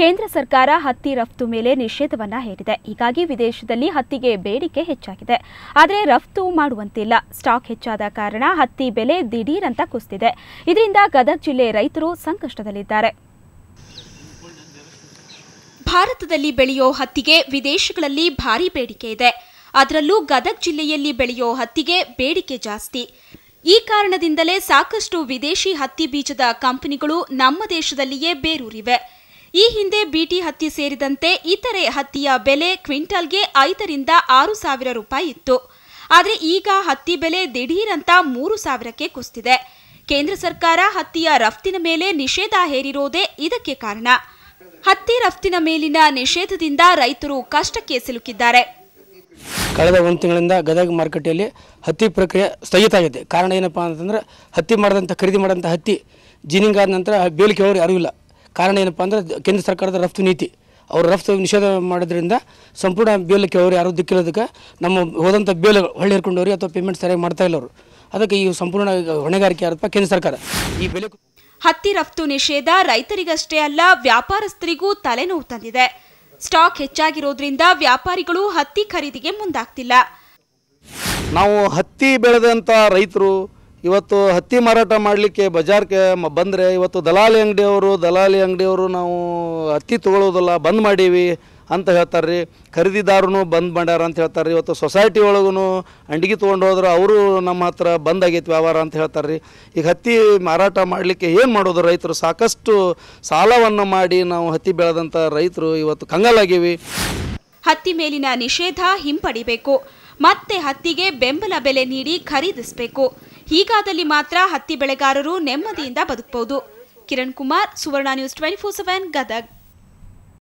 ಕೇಂದ್ರ ಸರ್ಕಾರ ಹತ್ತಿ ರಫ್ತು ಮೇಲೆ ನಿಷೇಧವನ್ನ ಹೇರಿದೆ ಹೀಗಾಗಿ ವಿದೇಶದಲ್ಲಿ ಹತ್ತಿಗೆ ಬೇಡಿಕೆ ಹೆಚ್ಚಾಗಿದೆ ಆದರೆ ರಫ್ತು ಮಾಡುವಂತಿಲ್ಲ ಸ್ಟಾಕ್ ಹೆಚ್ಚಾದ ಕಾರಣ ಹತ್ತಿ ಬೆಲೆ ದಿಢೀರಂತ ಕುಸಿದಿದೆ ಇದರಿಂದ ಗದಗ ಜಿಲ್ಲೆ ರೈತರು ಸಂಕಷ್ಟದಲ್ಲಿದ್ದಾರೆ ಭಾರತದಲ್ಲಿ ಬೆಳೆಯೋ ಹತ್ತಿಗೆ ವಿದೇಶಗಳಲ್ಲಿ ಭಾರಿ ಬೇಡಿಕೆ ಇದೆ ಅದರಲ್ಲೂ ಗದಗ ಜಿಲ್ಲೆಯಲ್ಲಿ ಬೆಳೆಯೋ ಹತ್ತಿಗೆ ಬೇಡಿಕೆ ಜಾಸ್ತಿ ಈ ಕಾರಣದಿಂದಲೇ ಸಾಕಷ್ಟು ವಿದೇಶಿ ಹತ್ತಿ ಬೀಜದ ಕಂಪನಿಗಳು ನಮ್ಮ ದೇಶದಲ್ಲಿಯೇ ಬೇರೂರಿವೆ ಈ ಹಿಂದೆ ಬಿಟಿ ಹತ್ತಿ ಸೇರಿದಂತೆ ಇತರೆ ಹತ್ತಿಯ ಬೆಲೆ ಕ್ವಿಂಟಲ್ಗೆ ಐದರಿಂದ ಆರು ಸಾವಿರ ರೂಪಾಯಿ ಇತ್ತು ಆದರೆ ಈಗ ಹತ್ತಿ ಬೆಲೆ ದಿಢೀರಂತ ಮೂರು ಸಾವಿರಕ್ಕೆ ಕುಸಿದಿದೆ ಕೇಂದ್ರ ಸರ್ಕಾರ ಹತ್ತಿಯ ರಫ್ತಿನ ಮೇಲೆ ನಿಷೇಧ ಹೇರಿರೋದೇ ಇದಕ್ಕೆ ಕಾರಣ ಹತ್ತಿ ರಫ್ತಿನ ಮೇಲಿನ ನಿಷೇಧದಿಂದ ರೈತರು ಕಷ್ಟಕ್ಕೆ ಸಿಲುಕಿದ್ದಾರೆ ಕಳೆದ ಒಂದು ತಿಂಗಳಿಂದ ಗದಗ ಮಾರುಕಟ್ಟೆಯಲ್ಲಿ ಹತ್ತಿ ಪ್ರಕ್ರಿಯೆ ಸ್ಥಗಿತ ಆಗಿದೆ ಕಾರಣ ಏನಪ್ಪಾ ಅಂತಂದ್ರೆ ಹತ್ತಿ ಮಾಡಿದಂಥ ಖರೀದಿ ಮಾಡಿದಂಥ ಹತ್ತಿ ಜೀನಿಂಗ್ ಆದ ನಂತರ ಬೇಲಿಕೆ ಯಾರೂ ಇಲ್ಲ ಕಾರಣ ಏನಪ್ಪ ಅಂದರೆ ಕೇಂದ್ರ ಸರ್ಕಾರದ ರಫ್ತು ನೀತಿ ಅವರು ರಫ್ತು ನಿಷೇಧ ಮಾಡೋದ್ರಿಂದ ಸಂಪೂರ್ಣ ಬೇಲಕ್ಕೆ ಕೆಲವರು ಯಾರು ದಿಕ್ಕಿರೋದಕ್ಕೆ ನಮ್ಮ ಹೋದಂಥ ಬೇಲ್ ಹೊಳ್ಳಿ ಹಿರ್ಕೊಂಡವ್ರಿ ಅಥವಾ ಪೇಮೆಂಟ್ ಸರಿಯಾಗಿ ಮಾಡ್ತಾ ಇಲ್ಲ ಅವರು ಅದಕ್ಕೆ ಈ ಸಂಪೂರ್ಣ ಹೊಣೆಗಾರಿಕೆ ಯಾರಪ್ಪ ಕೇಂದ್ರ ಸರ್ಕಾರ ಈ ಬೆಲೆ ಹತ್ತಿ ರಫ್ತು ನಿಷೇಧ ರೈತರಿಗಷ್ಟೇ ಅಲ್ಲ ವ್ಯಾಪಾರಸ್ಥರಿಗೂ ತಲೆನೋವು ತಂದಿದೆ ಸ್ಟಾಕ್ ಹೆಚ್ಚಾಗಿರೋದ್ರಿಂದ ವ್ಯಾಪಾರಿಗಳು ಹತ್ತಿ ಖರೀದಿಗೆ ಮುಂದಾಗ್ತಿಲ್ಲ ನಾವು ಹತ್ತಿ ಬೆಳೆದಂತ ರೈತರು ಇವತ್ತು ಹತ್ತಿ ಮಾರಾಟ ಮಾಡಲಿಕ್ಕೆ ಬಜಾರ್ಗೆ ಬಂದರೆ ಇವತ್ತು ದಲಾಲಿ ಅಂಗಡಿಯವರು ದಲಾಲಿ ಅಂಗಡಿಯವರು ನಾವು ಹತ್ತಿ ತಗೊಳ್ಳೋದಲ್ಲ ಬಂದ್ ಮಾಡೀವಿ ಅಂತ ಹೇಳ್ತಾರೆ ರೀ ಖರೀದಿದಾರನು ಬಂದ್ ಮಾಡ್ಯಾರ ಅಂತ ಹೇಳ್ತಾರೆ ರೀ ಇವತ್ತು ಸೊಸೈಟಿ ಒಳಗೂ ಅಂಡಿಗೆ ತೊಗೊಂಡು ಹೋದ್ರೆ ಅವರು ನಮ್ಮ ಹತ್ರ ಬಂದ್ ಆಗೈತೆ ವ್ಯವಹಾರ ಅಂತ ಹೇಳ್ತಾರೆ ರೀ ಈಗ ಹತ್ತಿ ಮಾರಾಟ ಮಾಡಲಿಕ್ಕೆ ಏನು ಮಾಡೋದು ರೈತರು ಸಾಕಷ್ಟು ಸಾಲವನ್ನು ಮಾಡಿ ನಾವು ಹತ್ತಿ ಬೆಳೆದಂಥ ರೈತರು ಇವತ್ತು ಕಂಗಾಲಾಗೀವಿ ಹತ್ತಿ ಮೇಲಿನ ನಿಷೇಧ ಹಿಂಪಡಿಬೇಕು ಮತ್ತೆ ಹತ್ತಿಗೆ ಬೆಂಬಲ ಬೆಲೆ ನೀಡಿ ಖರೀದಿಸಬೇಕು ಹೀಗಾದಲ್ಲಿ ಮಾತ್ರ ಹತ್ತಿ ಬೆಳೆಗಾರರು ನೆಮ್ಮದಿಯಿಂದ ಬದುಕಬಹುದು Kiran Kumar Suvarna news twenty four seven Gadag